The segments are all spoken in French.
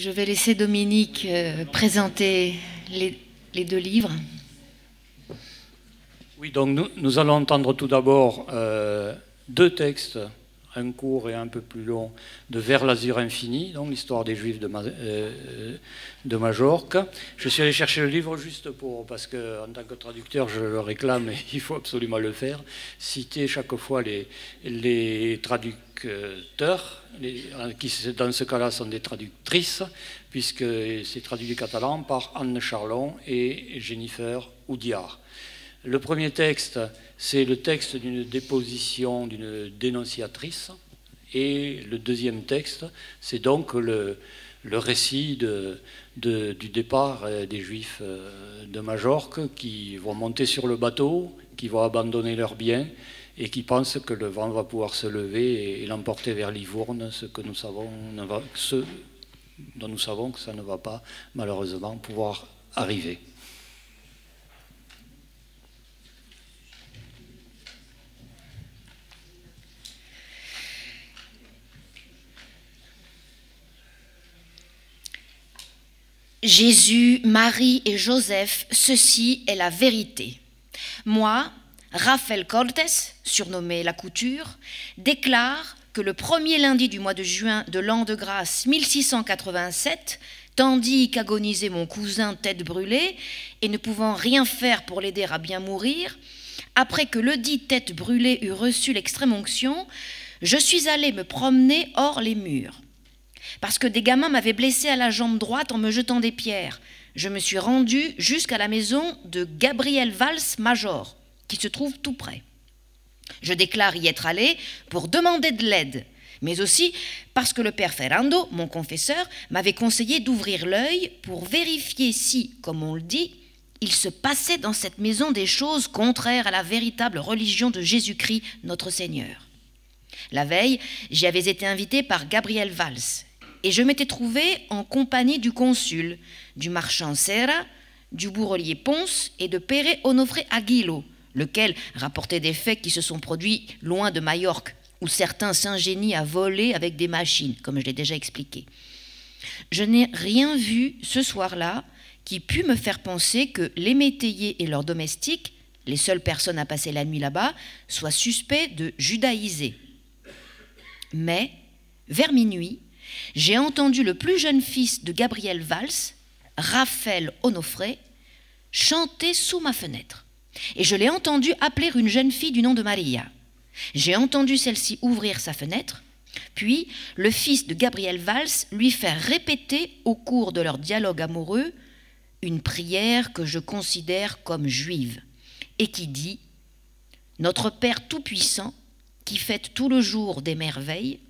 Je vais laisser Dominique euh, présenter les, deux livres. Oui, donc nous, allons entendre tout d'abord euh, deux textes un court et un peu plus long de Vers l'Azur infini, donc l'histoire des Juifs euh, de, Majorque. Je suis allé chercher le livre juste pour, parce que en tant que traducteur, je le réclame et il faut absolument le faire, citer chaque fois les, traducteurs, qui dans ce cas-là sont des traductrices, puisque c'est traduit du catalan par Anne Charlon et Jennifer Oudiar. Le premier texte, c'est le texte d'une déposition d'une dénonciatrice, et le deuxième texte, c'est donc le, récit du départ euh, des Juifs euh, de Majorque qui vont monter sur le bateau, qui vont abandonner leurs biens et qui pensent que le vent va pouvoir se lever et, l'emporter vers Livourne, ce, que nous savons ce dont nous savons que ça ne va pas malheureusement pouvoir arriver. Jésus, Marie et Joseph, ceci est la vérité. Moi, Raphaël Cortés, surnommé La Couture, déclare que le premier lundi du mois de juin de l'an de grâce 1687, tandis qu'agonisait mon cousin tête brûlée et ne pouvant rien faire pour l'aider à bien mourir, après que le dit tête brûlée eut reçu l'extrême onction, je suis allé me promener hors les murs. Parce que des gamins m'avaient blessé à la jambe droite en me jetant des pierres. Je me suis rendue jusqu'à la maison de Gabriel Valls Major, qui se trouve tout près. Je déclare y être allé pour demander de l'aide, mais aussi parce que le père Ferrando, mon confesseur, m'avait conseillé d'ouvrir l'œil pour vérifier si, comme on le dit, il se passait dans cette maison des choses contraires à la véritable religion de Jésus-Christ, notre Seigneur. La veille, j'y avais été invité par Gabriel Valls, et je m'étais trouvé en compagnie du consul, du marchand Serra, du bourrelier Ponce et de Pérez Onofre Aguilo, lequel rapportait des faits qui se sont produits loin de Majorque, où certains s'ingénient à voler avec des machines, comme je l'ai déjà expliqué. Je n'ai rien vu ce soir-là qui pût me faire penser que les métayers et leurs domestiques, les seules personnes à passer la nuit là-bas, soient suspects de judaïser. Mais, vers minuit, j'ai entendu le plus jeune fils de Gabriel Valls, Raphaël Onofré, chanter sous ma fenêtre. Et je l'ai entendu appeler une jeune fille du nom de Maria. J'ai entendu celle-ci ouvrir sa fenêtre, puis le fils de Gabriel Valls lui faire répéter au cours de leur dialogue amoureux une prière que je considère comme juive et qui dit Notre Père Tout-Puissant, qui fête tout le jour des merveilles,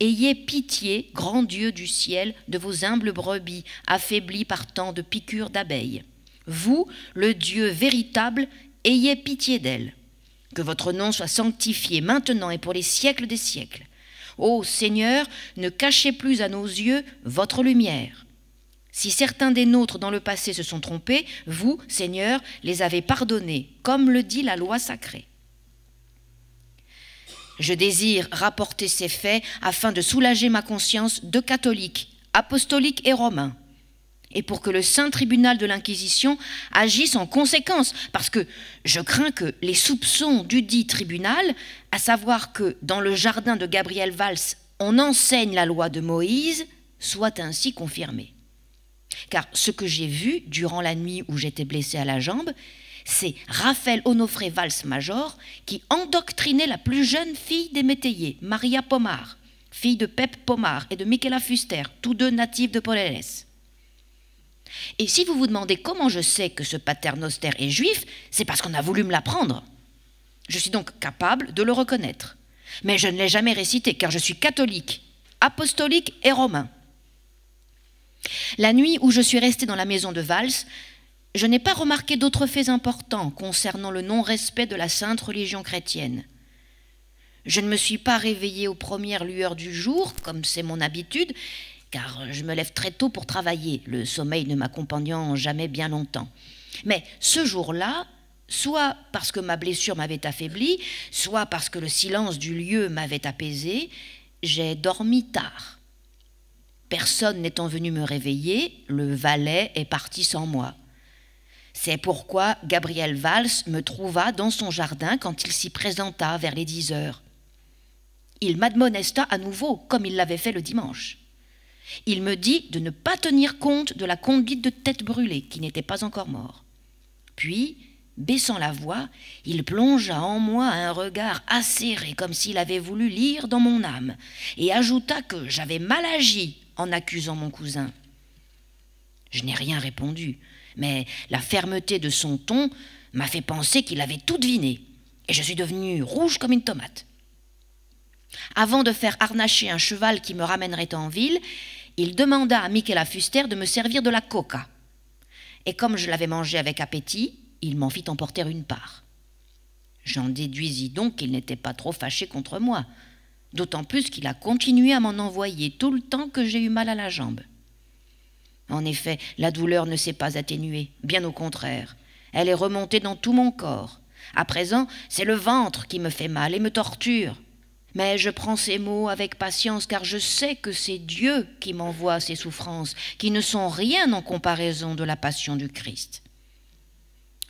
Ayez pitié, grand Dieu du ciel, de vos humbles brebis, affaiblies par tant de piqûres d'abeilles. Vous, le Dieu véritable, ayez pitié d'elles. Que votre nom soit sanctifié maintenant et pour les siècles des siècles. Ô Seigneur, ne cachez plus à nos yeux votre lumière. Si certains des nôtres dans le passé se sont trompés, vous, Seigneur, les avez pardonnés, comme le dit la loi sacrée. Je désire rapporter ces faits afin de soulager ma conscience de catholique, apostolique et romain, et pour que le saint tribunal de l'Inquisition agisse en conséquence, parce que je crains que les soupçons du dit tribunal, à savoir que dans le jardin de Gabriel Valls, on enseigne la loi de Moïse, soient ainsi confirmés. Car ce que j'ai vu durant la nuit où j'étais blessé à la jambe, c'est Raphaël Onofré Valls-Major qui endoctrinait la plus jeune fille des métayers, Maria Pomar, fille de Pep Pomar et de Michela Fuster, tous deux natifs de Polélès. Et si vous vous demandez comment je sais que ce paternoster est juif, c'est parce qu'on a voulu me l'apprendre. Je suis donc capable de le reconnaître. Mais je ne l'ai jamais récité car je suis catholique, apostolique et romain. La nuit où je suis restée dans la maison de Valls, je n'ai pas remarqué d'autres faits importants concernant le non-respect de la sainte religion chrétienne. Je ne me suis pas réveillée aux premières lueurs du jour, comme c'est mon habitude, car je me lève très tôt pour travailler, le sommeil ne m'accompagnant jamais bien longtemps. Mais ce jour-là, soit parce que ma blessure m'avait affaibli, soit parce que le silence du lieu m'avait apaisé, j'ai dormi tard. Personne n'étant venu me réveiller, le valet est parti sans moi. C'est pourquoi Gabriel Valls me trouva dans son jardin quand il s'y présenta vers les dix heures. Il m'admonesta à nouveau, comme il l'avait fait le dimanche. Il me dit de ne pas tenir compte de la conduite de tête brûlée, qui n'était pas encore mort. Puis, baissant la voix, il plongea en moi un regard acéré, comme s'il avait voulu lire dans mon âme, et ajouta que j'avais mal agi en accusant mon cousin. Je n'ai rien répondu, mais la fermeté de son ton m'a fait penser qu'il avait tout deviné, et je suis devenue rouge comme une tomate. Avant de faire harnacher un cheval qui me ramènerait en ville, il demanda à Michela Fuster de me servir de la coca. Et comme je l'avais mangé avec appétit, il m'en fit emporter une part. J'en déduisis donc qu'il n'était pas trop fâché contre moi, d'autant plus qu'il a continué à m'en envoyer tout le temps que j'ai eu mal à la jambe. En effet, la douleur ne s'est pas atténuée, bien au contraire. Elle est remontée dans tout mon corps. À présent, c'est le ventre qui me fait mal et me torture. Mais je prends ces mots avec patience car je sais que c'est Dieu qui m'envoie ces souffrances, qui ne sont rien en comparaison de la passion du Christ.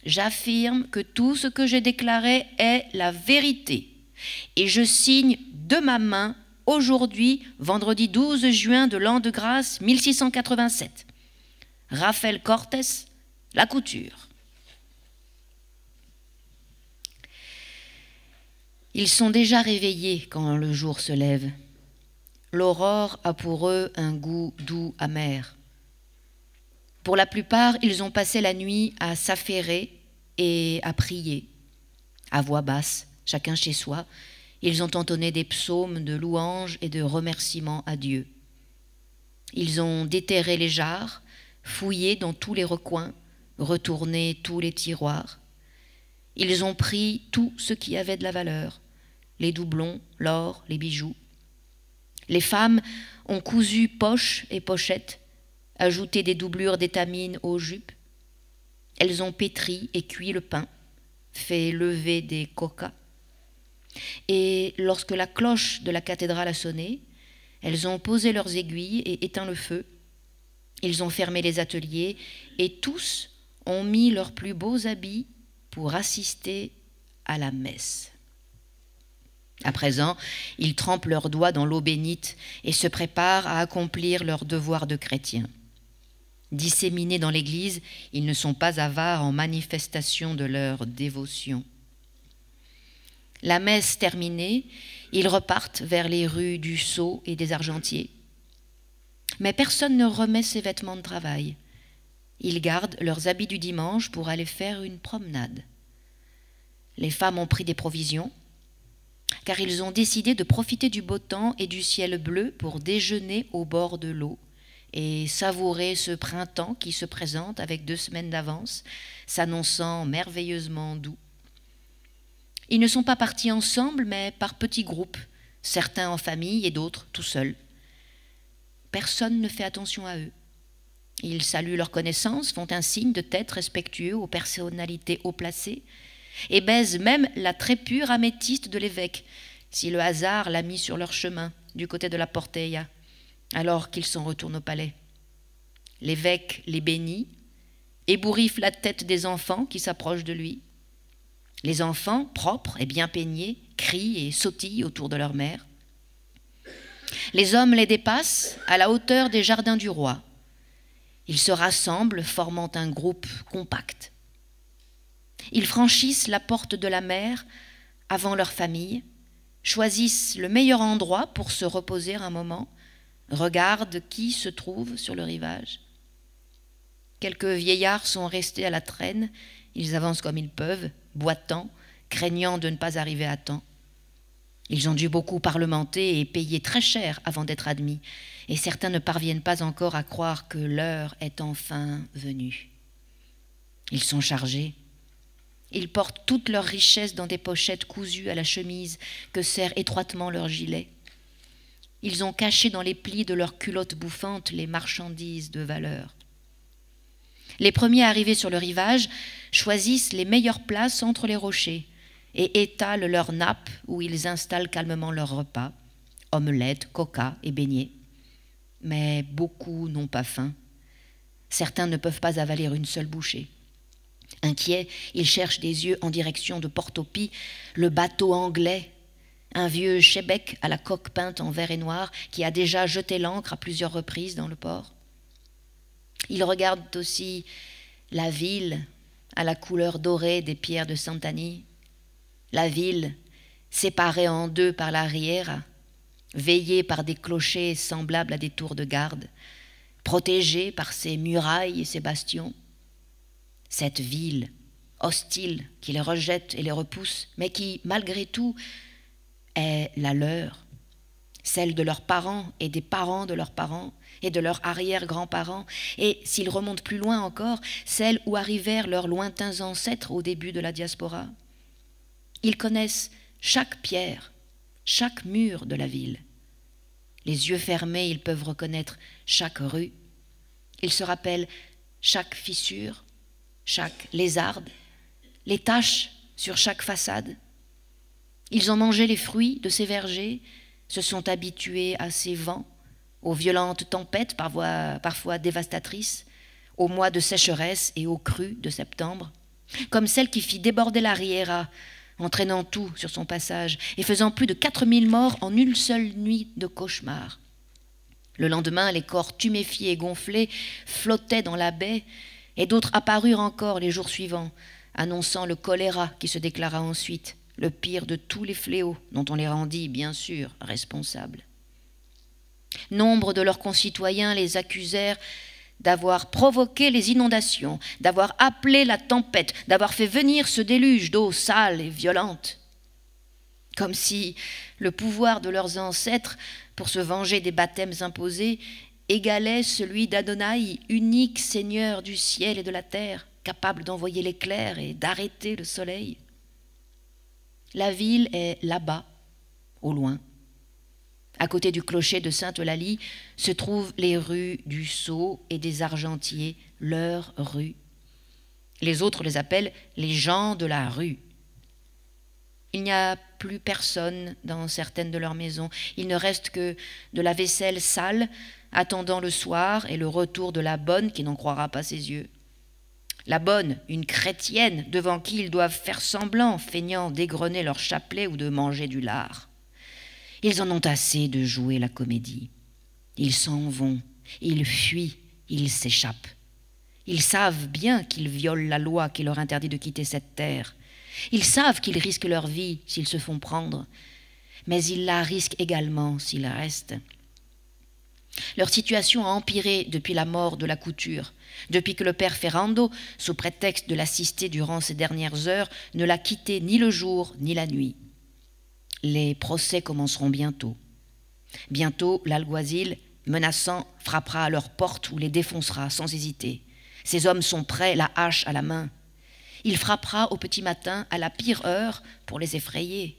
J'affirme que tout ce que j'ai déclaré est la vérité. Et je signe de ma main aujourd'hui, vendredi 12 juin de l'an de grâce 1687. Rafael Cortés, la couture. Ils sont déjà réveillés quand le jour se lève. L'aurore a pour eux un goût doux amer. Pour la plupart, ils ont passé la nuit à s'affairer et à prier. À voix basse, chacun chez soi, ils ont entonné des psaumes de louanges et de remerciements à Dieu. Ils ont déterré les jarres, fouillé dans tous les recoins, retourné tous les tiroirs. Ils ont pris tout ce qui avait de la valeur, les doublons, l'or, les bijoux. Les femmes ont cousu poches et pochettes, ajouté des doublures d'étamine aux jupes. Elles ont pétri et cuit le pain, fait lever des coca. Et lorsque la cloche de la cathédrale a sonné, elles ont posé leurs aiguilles et éteint le feu ils ont fermé les ateliers et tous ont mis leurs plus beaux habits pour assister à la messe. À présent, ils trempent leurs doigts dans l'eau bénite et se préparent à accomplir leur devoir de chrétiens. Disséminés dans l'Église, ils ne sont pas avares en manifestation de leur dévotion. La messe terminée, ils repartent vers les rues du Sceau et des Argentiers mais personne ne remet ses vêtements de travail. Ils gardent leurs habits du dimanche pour aller faire une promenade. Les femmes ont pris des provisions, car ils ont décidé de profiter du beau temps et du ciel bleu pour déjeuner au bord de l'eau et savourer ce printemps qui se présente avec deux semaines d'avance, s'annonçant merveilleusement doux. Ils ne sont pas partis ensemble, mais par petits groupes, certains en famille et d'autres tout seuls. Personne ne fait attention à eux. Ils saluent leurs connaissances, font un signe de tête respectueux aux personnalités haut placées, et baisent même la très pure améthyste de l'évêque, si le hasard l'a mis sur leur chemin, du côté de la Porteia, alors qu'ils s'en retournent au palais. L'évêque les bénit, ébouriffe la tête des enfants qui s'approchent de lui. Les enfants, propres et bien peignés, crient et sautillent autour de leur mère. Les hommes les dépassent à la hauteur des jardins du roi. Ils se rassemblent, formant un groupe compact. Ils franchissent la porte de la mer avant leur famille, choisissent le meilleur endroit pour se reposer un moment, regardent qui se trouve sur le rivage. Quelques vieillards sont restés à la traîne, ils avancent comme ils peuvent, boitant, craignant de ne pas arriver à temps. Ils ont dû beaucoup parlementer et payer très cher avant d'être admis, et certains ne parviennent pas encore à croire que l'heure est enfin venue. Ils sont chargés. Ils portent toutes leurs richesses dans des pochettes cousues à la chemise que serre étroitement leur gilet. Ils ont caché dans les plis de leurs culottes bouffantes les marchandises de valeur. Les premiers arrivés sur le rivage choisissent les meilleures places entre les rochers et étalent leur nappe où ils installent calmement leur repas, omelettes, coca et beignets. Mais beaucoup n'ont pas faim. Certains ne peuvent pas avaler une seule bouchée. Inquiets, ils cherchent des yeux en direction de Portopi, le bateau anglais, un vieux Chebec à la coque peinte en vert et noir qui a déjà jeté l'ancre à plusieurs reprises dans le port. Ils regardent aussi la ville à la couleur dorée des pierres de Santani, la ville, séparée en deux par l'arrière, veillée par des clochers semblables à des tours de garde, protégée par ses murailles et ses bastions. Cette ville, hostile, qui les rejette et les repousse, mais qui, malgré tout, est la leur, celle de leurs parents et des parents de leurs parents et de leurs arrière-grands-parents, et, s'ils remontent plus loin encore, celle où arrivèrent leurs lointains ancêtres au début de la diaspora. Ils connaissent chaque pierre, chaque mur de la ville. Les yeux fermés, ils peuvent reconnaître chaque rue. Ils se rappellent chaque fissure, chaque lézarde, les taches sur chaque façade. Ils ont mangé les fruits de ces vergers, se sont habitués à ces vents, aux violentes tempêtes parfois, parfois dévastatrices, aux mois de sécheresse et aux crues de septembre, comme celle qui fit déborder la Riera entraînant tout sur son passage et faisant plus de 4000 morts en une seule nuit de cauchemar. Le lendemain, les corps tuméfiés et gonflés flottaient dans la baie, et d'autres apparurent encore les jours suivants, annonçant le choléra qui se déclara ensuite, le pire de tous les fléaux dont on les rendit, bien sûr, responsables. Nombre de leurs concitoyens les accusèrent d'avoir provoqué les inondations, d'avoir appelé la tempête, d'avoir fait venir ce déluge d'eau sale et violente. Comme si le pouvoir de leurs ancêtres pour se venger des baptêmes imposés égalait celui d'Adonai, unique Seigneur du ciel et de la terre, capable d'envoyer l'éclair et d'arrêter le soleil. La ville est là-bas, au loin. À côté du clocher de Sainte-Eulalie se trouvent les rues du Sceau et des Argentiers, leurs rues. Les autres les appellent les gens de la rue. Il n'y a plus personne dans certaines de leurs maisons. Il ne reste que de la vaisselle sale, attendant le soir et le retour de la bonne qui n'en croira pas ses yeux. La bonne, une chrétienne, devant qui ils doivent faire semblant, feignant d'égrener leur chapelet ou de manger du lard. Ils en ont assez de jouer la comédie. Ils s'en vont, ils fuient, ils s'échappent. Ils savent bien qu'ils violent la loi qui leur interdit de quitter cette terre. Ils savent qu'ils risquent leur vie s'ils se font prendre, mais ils la risquent également s'ils restent. Leur situation a empiré depuis la mort de la couture, depuis que le père Ferrando, sous prétexte de l'assister durant ses dernières heures, ne l'a quitté ni le jour ni la nuit. Les procès commenceront bientôt. Bientôt, l'alguazil, menaçant, frappera à leur porte ou les défoncera sans hésiter. Ces hommes sont prêts, la hache à la main. Il frappera au petit matin, à la pire heure, pour les effrayer.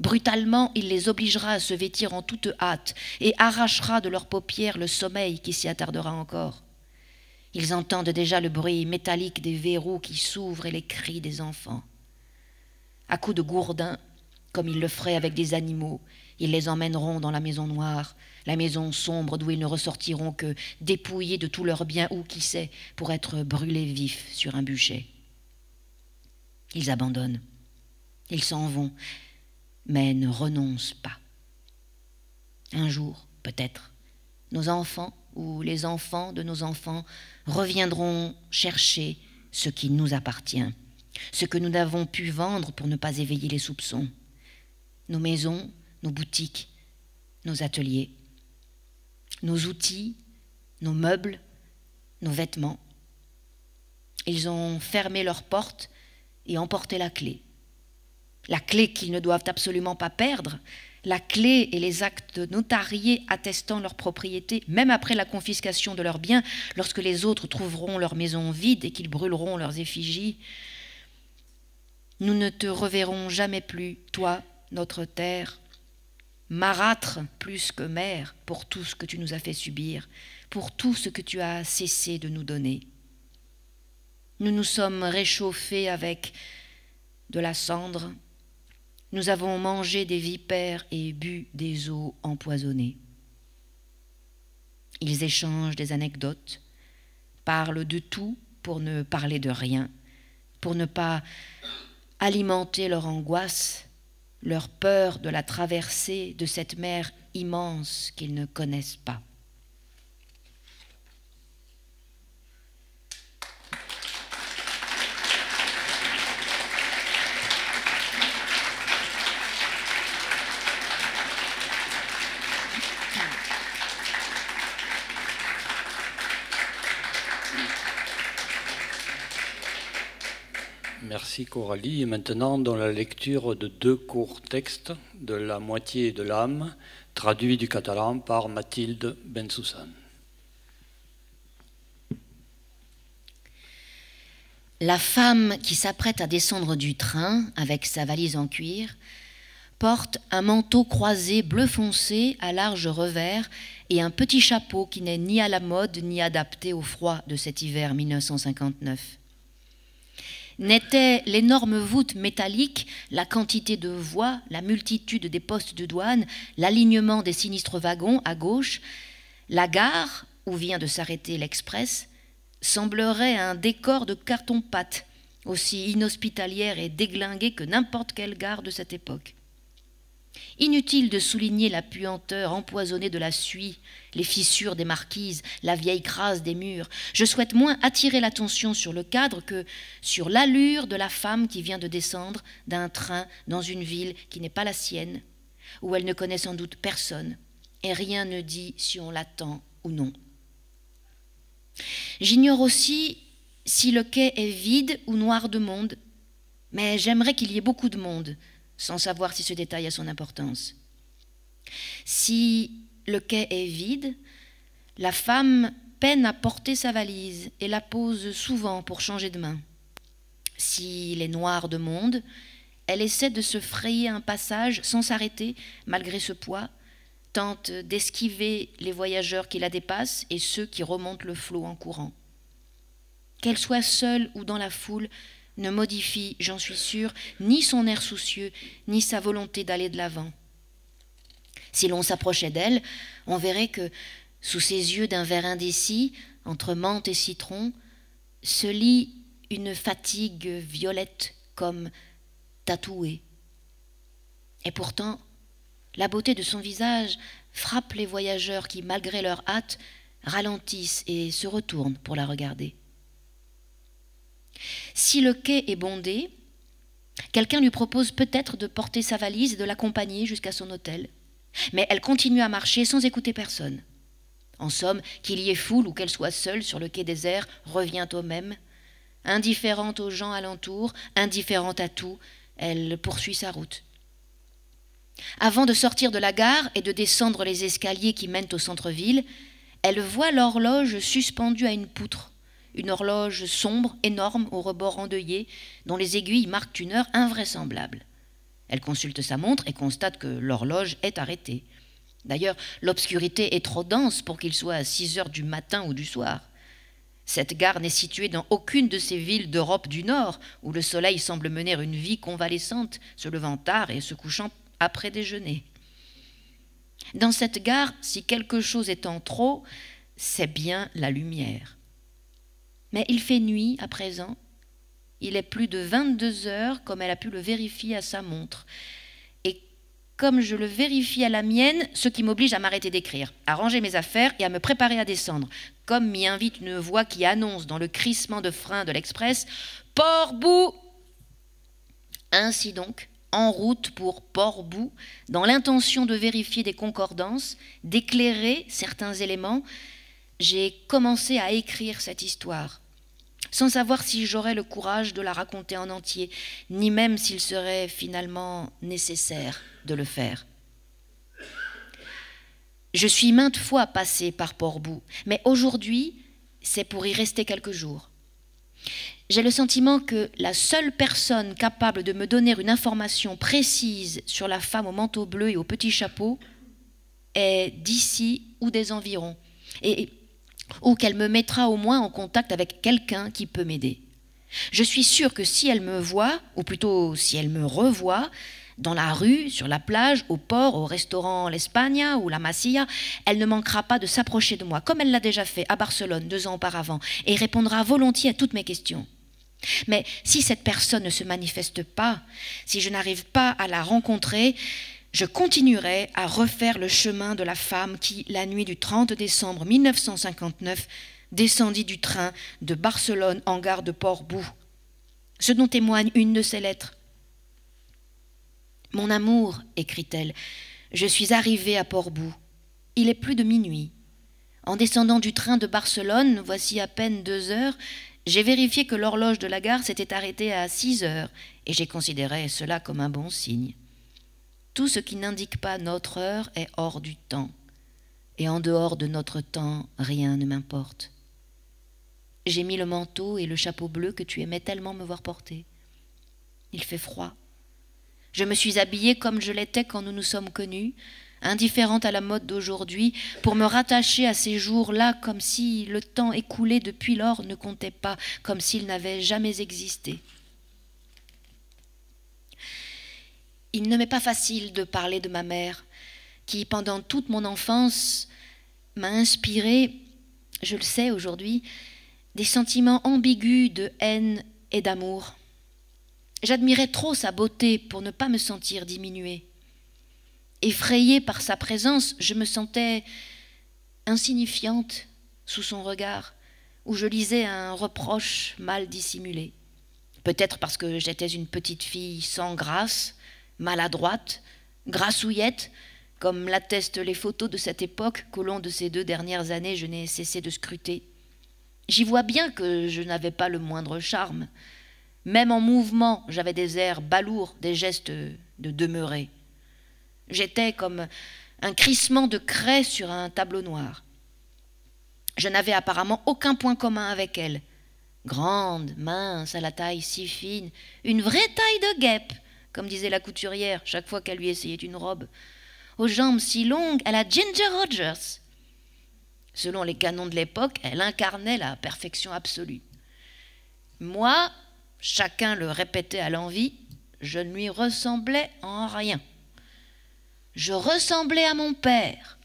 Brutalement, il les obligera à se vêtir en toute hâte et arrachera de leurs paupières le sommeil qui s'y attardera encore. Ils entendent déjà le bruit métallique des verrous qui s'ouvrent et les cris des enfants. À coups de gourdin, comme ils le feraient avec des animaux. Ils les emmèneront dans la maison noire, la maison sombre d'où ils ne ressortiront que dépouillés de tous leurs biens ou, qui sait, pour être brûlés vifs sur un bûcher. Ils abandonnent, ils s'en vont, mais ne renoncent pas. Un jour, peut-être, nos enfants ou les enfants de nos enfants reviendront chercher ce qui nous appartient, ce que nous n'avons pu vendre pour ne pas éveiller les soupçons nos maisons, nos boutiques, nos ateliers, nos outils, nos meubles, nos vêtements. Ils ont fermé leurs portes et emporté la clé. La clé qu'ils ne doivent absolument pas perdre, la clé et les actes notariés attestant leur propriété, même après la confiscation de leurs biens, lorsque les autres trouveront leur maison vide et qu'ils brûleront leurs effigies. Nous ne te reverrons jamais plus, toi, notre terre, marâtre plus que mère pour tout ce que tu nous as fait subir, pour tout ce que tu as cessé de nous donner. Nous nous sommes réchauffés avec de la cendre, nous avons mangé des vipères et bu des eaux empoisonnées. Ils échangent des anecdotes, parlent de tout pour ne parler de rien, pour ne pas alimenter leur angoisse leur peur de la traversée de cette mer immense qu'ils ne connaissent pas. Merci Coralie. Et maintenant, dans la lecture de deux courts textes de La moitié de l'âme, traduit du catalan par Mathilde Bensoussan. La femme qui s'apprête à descendre du train avec sa valise en cuir porte un manteau croisé bleu foncé à large revers et un petit chapeau qui n'est ni à la mode ni adapté au froid de cet hiver 1959 n'était l'énorme voûte métallique, la quantité de voies, la multitude des postes de douane, l'alignement des sinistres wagons à gauche, la gare, où vient de s'arrêter l'express, semblerait un décor de carton-pâte, aussi inhospitalière et déglinguée que n'importe quelle gare de cette époque. Inutile de souligner la puanteur empoisonnée de la suie, les fissures des marquises, la vieille crasse des murs. Je souhaite moins attirer l'attention sur le cadre que sur l'allure de la femme qui vient de descendre d'un train dans une ville qui n'est pas la sienne, où elle ne connaît sans doute personne, et rien ne dit si on l'attend ou non. J'ignore aussi si le quai est vide ou noir de monde, mais j'aimerais qu'il y ait beaucoup de monde sans savoir si ce détail a son importance. Si le quai est vide, la femme peine à porter sa valise et la pose souvent pour changer de main. S'il est noir de monde, elle essaie de se frayer un passage sans s'arrêter malgré ce poids, tente d'esquiver les voyageurs qui la dépassent et ceux qui remontent le flot en courant. Qu'elle soit seule ou dans la foule, ne modifie, j'en suis sûr, ni son air soucieux, ni sa volonté d'aller de l'avant. Si l'on s'approchait d'elle, on verrait que, sous ses yeux d'un vert indécis, entre menthe et citron, se lit une fatigue violette comme tatouée. Et pourtant, la beauté de son visage frappe les voyageurs qui, malgré leur hâte, ralentissent et se retournent pour la regarder. Si le quai est bondé, quelqu'un lui propose peut-être de porter sa valise et de l'accompagner jusqu'à son hôtel. Mais elle continue à marcher sans écouter personne. En somme, qu'il y ait foule ou qu'elle soit seule sur le quai désert revient au même. Indifférente aux gens alentour, indifférente à tout, elle poursuit sa route. Avant de sortir de la gare et de descendre les escaliers qui mènent au centre-ville, elle voit l'horloge suspendue à une poutre une horloge sombre, énorme, au rebord endeuillé, dont les aiguilles marquent une heure invraisemblable. Elle consulte sa montre et constate que l'horloge est arrêtée. D'ailleurs, l'obscurité est trop dense pour qu'il soit à 6 heures du matin ou du soir. Cette gare n'est située dans aucune de ces villes d'Europe du Nord, où le soleil semble mener une vie convalescente, se levant tard et se couchant après déjeuner. Dans cette gare, si quelque chose est en trop, c'est bien la lumière. Mais il fait nuit à présent. Il est plus de 22 heures, comme elle a pu le vérifier à sa montre. Et comme je le vérifie à la mienne, ce qui m'oblige à m'arrêter d'écrire, à ranger mes affaires et à me préparer à descendre, comme m'y invite une voix qui annonce dans le crissement de frein de l'express port Ainsi donc, en route pour port dans l'intention de vérifier des concordances, d'éclairer certains éléments, j'ai commencé à écrire cette histoire, sans savoir si j'aurais le courage de la raconter en entier, ni même s'il serait finalement nécessaire de le faire. Je suis maintes fois passée par Portbou, mais aujourd'hui, c'est pour y rester quelques jours. J'ai le sentiment que la seule personne capable de me donner une information précise sur la femme au manteau bleu et au petit chapeau est d'ici ou des environs. Et ou qu'elle me mettra au moins en contact avec quelqu'un qui peut m'aider. Je suis sûre que si elle me voit, ou plutôt si elle me revoit, dans la rue, sur la plage, au port, au restaurant L'Espagne ou la Masia, elle ne manquera pas de s'approcher de moi, comme elle l'a déjà fait à Barcelone deux ans auparavant, et répondra volontiers à toutes mes questions. Mais si cette personne ne se manifeste pas, si je n'arrive pas à la rencontrer, je continuerai à refaire le chemin de la femme qui, la nuit du 30 décembre 1959, descendit du train de Barcelone en gare de Port-Bou, ce dont témoigne une de ses lettres. Mon amour, écrit-elle, je suis arrivée à port Il est plus de minuit. En descendant du train de Barcelone, voici à peine deux heures, j'ai vérifié que l'horloge de la gare s'était arrêtée à six heures, et j'ai considéré cela comme un bon signe. Tout ce qui n'indique pas notre heure est hors du temps. Et en dehors de notre temps, rien ne m'importe. J'ai mis le manteau et le chapeau bleu que tu aimais tellement me voir porter. Il fait froid. Je me suis habillée comme je l'étais quand nous nous sommes connus, indifférente à la mode d'aujourd'hui, pour me rattacher à ces jours-là comme si le temps écoulé depuis lors ne comptait pas, comme s'il n'avait jamais existé. Il ne m'est pas facile de parler de ma mère, qui pendant toute mon enfance m'a inspiré, je le sais aujourd'hui, des sentiments ambigus de haine et d'amour. J'admirais trop sa beauté pour ne pas me sentir diminuée. Effrayée par sa présence, je me sentais insignifiante sous son regard, où je lisais un reproche mal dissimulé. Peut-être parce que j'étais une petite fille sans grâce, maladroite, grassouillette, comme l'attestent les photos de cette époque qu'au long de ces deux dernières années je n'ai cessé de scruter. J'y vois bien que je n'avais pas le moindre charme. Même en mouvement, j'avais des airs balourds, des gestes de demeurer. J'étais comme un crissement de craie sur un tableau noir. Je n'avais apparemment aucun point commun avec elle. Grande, mince, à la taille si fine, une vraie taille de guêpe, comme disait la couturière chaque fois qu'elle lui essayait une robe, aux jambes si longues elle a Ginger Rogers. Selon les canons de l'époque, elle incarnait la perfection absolue. Moi, chacun le répétait à l'envie, je ne lui ressemblais en rien. Je ressemblais à mon père.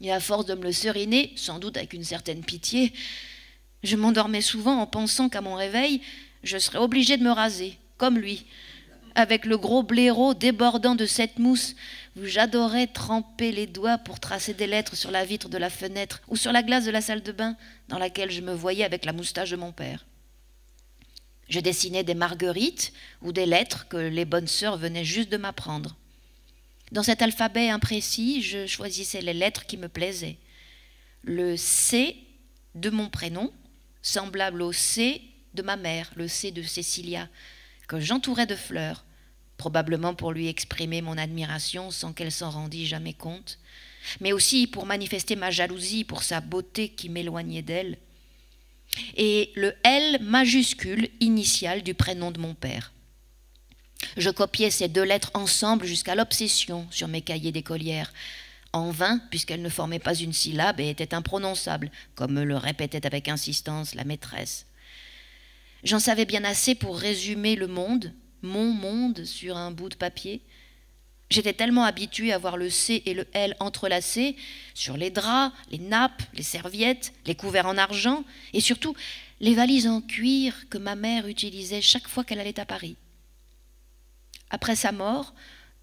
Et à force de me le seriner, sans doute avec une certaine pitié, je m'endormais souvent en pensant qu'à mon réveil, je serais obligée de me raser, comme lui, avec le gros blaireau débordant de cette mousse où j'adorais tremper les doigts pour tracer des lettres sur la vitre de la fenêtre ou sur la glace de la salle de bain dans laquelle je me voyais avec la moustache de mon père. Je dessinais des marguerites ou des lettres que les bonnes sœurs venaient juste de m'apprendre. Dans cet alphabet imprécis, je choisissais les lettres qui me plaisaient. Le C de mon prénom, semblable au C de ma mère, le C de Cécilia, que j'entourais de fleurs, probablement pour lui exprimer mon admiration sans qu'elle s'en rendît jamais compte, mais aussi pour manifester ma jalousie pour sa beauté qui m'éloignait d'elle, et le L majuscule initial du prénom de mon père. Je copiais ces deux lettres ensemble jusqu'à l'obsession sur mes cahiers d'écolière, en vain puisqu'elles ne formaient pas une syllabe et étaient imprononçables, comme me le répétait avec insistance la maîtresse. J'en savais bien assez pour résumer le monde, mon monde, sur un bout de papier. J'étais tellement habituée à voir le C et le L entrelacés sur les draps, les nappes, les serviettes, les couverts en argent et surtout les valises en cuir que ma mère utilisait chaque fois qu'elle allait à Paris. Après sa mort,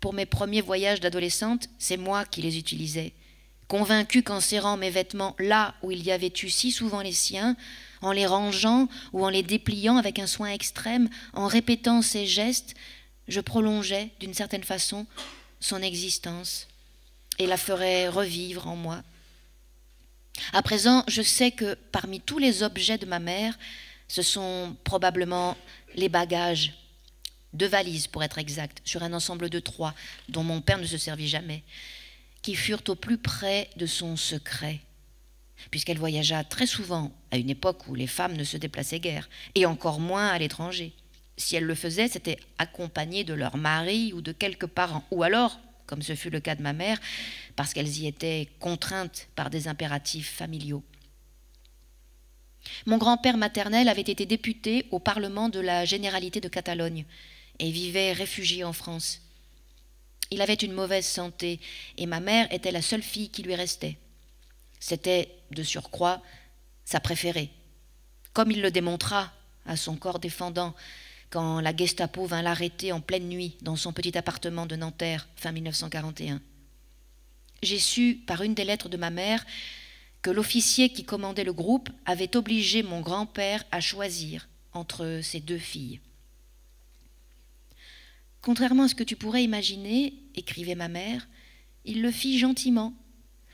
pour mes premiers voyages d'adolescente, c'est moi qui les utilisais, convaincue qu'en serrant mes vêtements là où il y avait eu si souvent les siens, en les rangeant ou en les dépliant avec un soin extrême, en répétant ses gestes, je prolongeais d'une certaine façon son existence et la ferais revivre en moi. À présent, je sais que parmi tous les objets de ma mère, ce sont probablement les bagages, deux valises pour être exact, sur un ensemble de trois dont mon père ne se servit jamais, qui furent au plus près de son secret puisqu'elle voyagea très souvent à une époque où les femmes ne se déplaçaient guère, et encore moins à l'étranger. Si elle le faisait, c'était accompagnée de leur mari ou de quelques parents, ou alors, comme ce fut le cas de ma mère, parce qu'elles y étaient contraintes par des impératifs familiaux. Mon grand-père maternel avait été député au Parlement de la Généralité de Catalogne et vivait réfugié en France. Il avait une mauvaise santé et ma mère était la seule fille qui lui restait. C'était, de surcroît, sa préférée. Comme il le démontra à son corps défendant quand la Gestapo vint l'arrêter en pleine nuit dans son petit appartement de Nanterre, fin 1941. J'ai su, par une des lettres de ma mère, que l'officier qui commandait le groupe avait obligé mon grand-père à choisir entre ses deux filles. Contrairement à ce que tu pourrais imaginer, écrivait ma mère, il le fit gentiment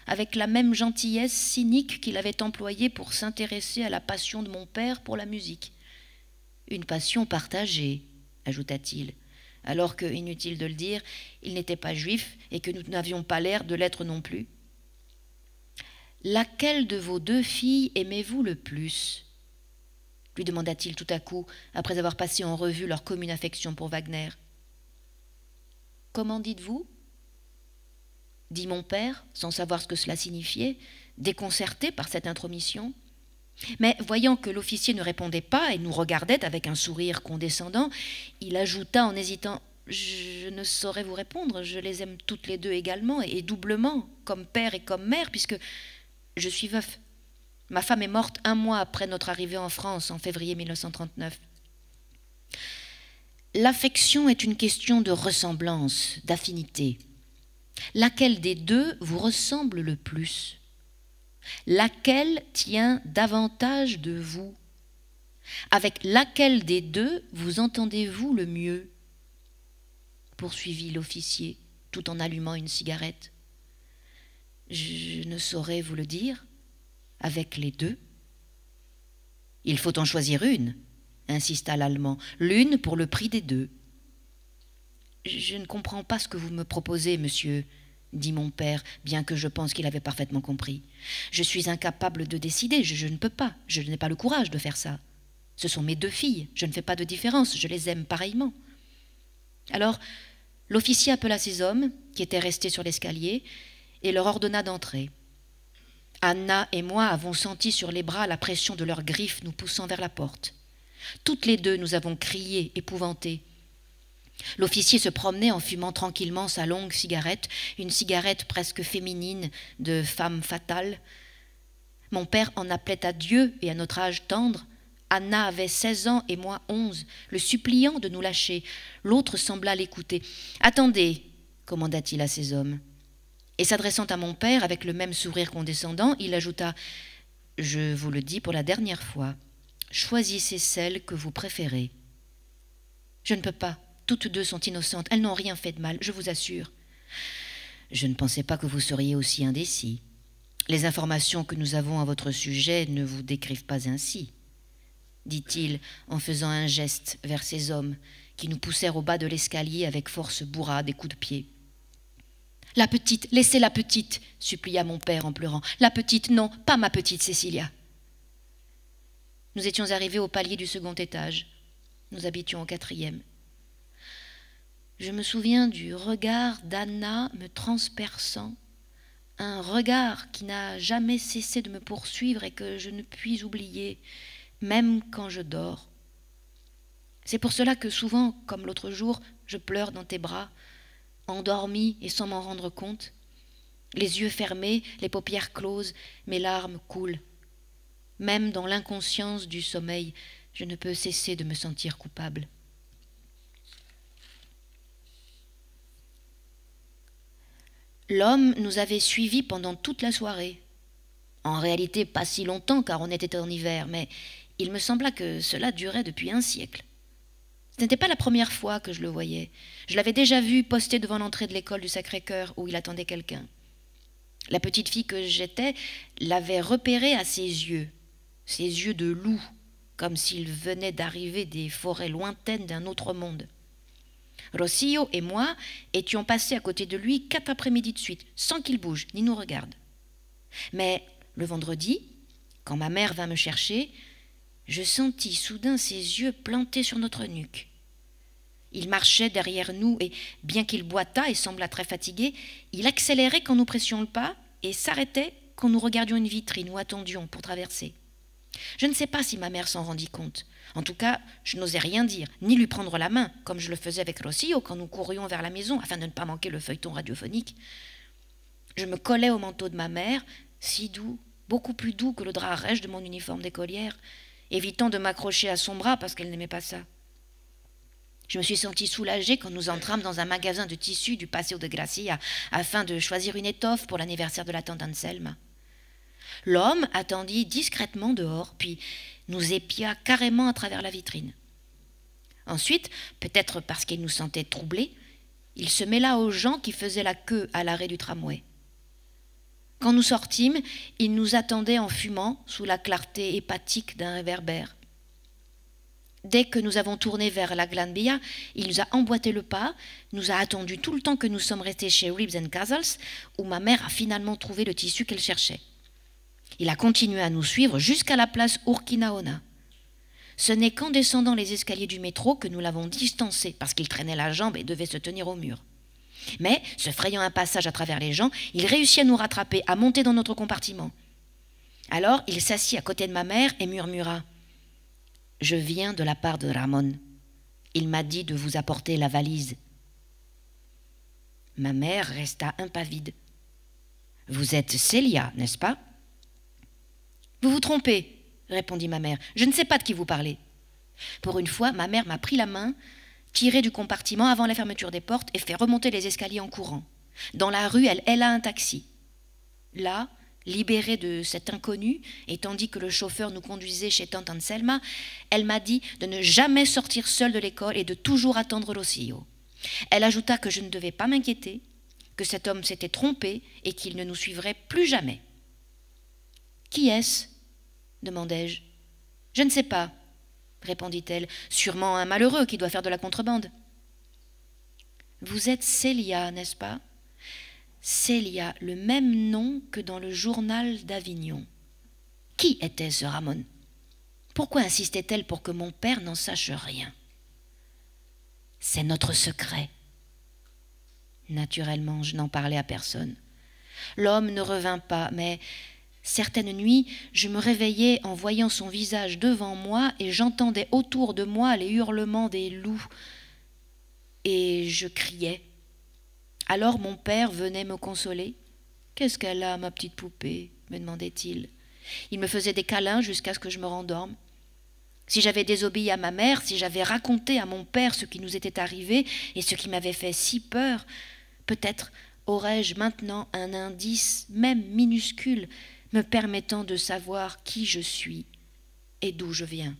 avec la même gentillesse cynique qu'il avait employée pour s'intéresser à la passion de mon père pour la musique. Une passion partagée, ajouta-t-il, alors que, inutile de le dire, il n'était pas juif et que nous n'avions pas l'air de l'être non plus. Laquelle de vos deux filles aimez-vous le plus lui demanda-t-il tout à coup, après avoir passé en revue leur commune affection pour Wagner. Comment dites-vous dit mon père, sans savoir ce que cela signifiait, déconcerté par cette intromission. Mais voyant que l'officier ne répondait pas et nous regardait avec un sourire condescendant, il ajouta en hésitant Je ne saurais vous répondre, je les aime toutes les deux également et doublement, comme père et comme mère, puisque je suis veuf. Ma femme est morte un mois après notre arrivée en France, en février 1939. L'affection est une question de ressemblance, d'affinité. Laquelle des deux vous ressemble le plus Laquelle tient davantage de vous Avec laquelle des deux vous entendez-vous le mieux poursuivit l'officier, tout en allumant une cigarette. Je ne saurais vous le dire. Avec les deux Il faut en choisir une, insista l'Allemand, l'une pour le prix des deux. Je ne comprends pas ce que vous me proposez, monsieur, dit mon père, bien que je pense qu'il avait parfaitement compris. Je suis incapable de décider, je, ne peux pas, je n'ai pas le courage de faire ça. Ce sont mes deux filles, je ne fais pas de différence, je les aime pareillement. Alors, l'officier appela ses hommes, qui étaient restés sur l'escalier, et leur ordonna d'entrer. Anna et moi avons senti sur les bras la pression de leurs griffes nous poussant vers la porte. Toutes les deux nous avons crié, épouvantées. L'officier se promenait en fumant tranquillement sa longue cigarette, une cigarette presque féminine de femme fatale. Mon père en appelait à Dieu et à notre âge tendre. Anna avait seize ans et moi onze, le suppliant de nous lâcher. L'autre sembla l'écouter. Attendez, commanda-t-il à ses hommes. Et s'adressant à mon père avec le même sourire condescendant, il ajouta Je vous le dis pour la dernière fois, choisissez celle que vous préférez. Je ne peux pas, toutes deux sont innocentes, elles n'ont rien fait de mal, je vous assure. Je ne pensais pas que vous seriez aussi indécis. Les informations que nous avons à votre sujet ne vous décrivent pas ainsi, dit-il en faisant un geste vers ces hommes qui nous poussèrent au bas de l'escalier avec force bourrade et coups de pied. La petite, laissez la petite, supplia mon père en pleurant. La petite, non, pas ma petite Cécilia. Nous étions arrivés au palier du second étage. Nous habitions au quatrième. Je me souviens du regard d'Anna me transperçant, un regard qui n'a jamais cessé de me poursuivre et que je ne puis oublier, même quand je dors. C'est pour cela que souvent, comme l'autre jour, je pleure dans tes bras, endormie et sans m'en rendre compte. Les yeux fermés, les paupières closes, mes larmes coulent. Même dans l'inconscience du sommeil, je ne peux cesser de me sentir coupable. L'homme nous avait suivis pendant toute la soirée. En réalité, pas si longtemps, car on était en hiver, mais il me sembla que cela durait depuis un siècle. Ce n'était pas la première fois que je le voyais. Je l'avais déjà vu posté devant l'entrée de l'école du Sacré-Cœur où il attendait quelqu'un. La petite fille que j'étais l'avait repéré à ses yeux, ses yeux de loup, comme s'il venait d'arriver des forêts lointaines d'un autre monde. Rossio et moi étions passés à côté de lui quatre après-midi de suite, sans qu'il bouge ni nous regarde. Mais le vendredi, quand ma mère vint me chercher, je sentis soudain ses yeux plantés sur notre nuque. Il marchait derrière nous et, bien qu'il boitât et semblât très fatigué, il accélérait quand nous pressions le pas et s'arrêtait quand nous regardions une vitrine ou attendions pour traverser. Je ne sais pas si ma mère s'en rendit compte, en tout cas, je n'osais rien dire, ni lui prendre la main, comme je le faisais avec Rossio quand nous courions vers la maison, afin de ne pas manquer le feuilleton radiophonique. Je me collais au manteau de ma mère, si doux, beaucoup plus doux que le drap rêche de mon uniforme d'écolière, évitant de m'accrocher à son bras parce qu'elle n'aimait pas ça. Je me suis sentie soulagée quand nous entrâmes dans un magasin de tissus du Paseo de Gracia afin de choisir une étoffe pour l'anniversaire de la tante Anselma. L'homme attendit discrètement dehors, puis nous épia carrément à travers la vitrine. Ensuite, peut-être parce qu'il nous sentait troublés, il se mêla aux gens qui faisaient la queue à l'arrêt du tramway. Quand nous sortîmes, il nous attendait en fumant sous la clarté hépatique d'un réverbère. Dès que nous avons tourné vers la Glanbia, il nous a emboîté le pas, nous a attendu tout le temps que nous sommes restés chez Reeves and où ma mère a finalement trouvé le tissu qu'elle cherchait. Il a continué à nous suivre jusqu'à la place Urkinaona. Ce n'est qu'en descendant les escaliers du métro que nous l'avons distancé, parce qu'il traînait la jambe et devait se tenir au mur. Mais, se frayant un passage à travers les gens, il réussit à nous rattraper, à monter dans notre compartiment. Alors, il s'assit à côté de ma mère et murmura Je viens de la part de Ramon. Il m'a dit de vous apporter la valise. Ma mère resta impavide. Vous êtes Célia, n'est-ce pas vous vous trompez, répondit ma mère. Je ne sais pas de qui vous parlez. Pour une fois, ma mère m'a pris la main, tiré du compartiment avant la fermeture des portes et fait remonter les escaliers en courant. Dans la rue, elle a un taxi. Là, libérée de cet inconnu, et tandis que le chauffeur nous conduisait chez tante Anselma, elle m'a dit de ne jamais sortir seule de l'école et de toujours attendre l'oscio. Elle ajouta que je ne devais pas m'inquiéter, que cet homme s'était trompé et qu'il ne nous suivrait plus jamais. Qui est-ce demandai-je. Je ne sais pas, répondit-elle. Sûrement un malheureux qui doit faire de la contrebande. Vous êtes Célia, n'est-ce pas Célia, le même nom que dans le journal d'Avignon. Qui était ce Ramon Pourquoi insistait-elle pour que mon père n'en sache rien C'est notre secret. Naturellement, je n'en parlais à personne. L'homme ne revint pas, mais Certaines nuits, je me réveillais en voyant son visage devant moi et j'entendais autour de moi les hurlements des loups. Et je criais. Alors mon père venait me consoler. Qu'est-ce qu'elle a, ma petite poupée me demandait-il. Il me faisait des câlins jusqu'à ce que je me rendorme. Si j'avais désobéi à ma mère, si j'avais raconté à mon père ce qui nous était arrivé et ce qui m'avait fait si peur, peut-être aurais-je maintenant un indice, même minuscule, me permettant de savoir qui je suis et d'où je viens.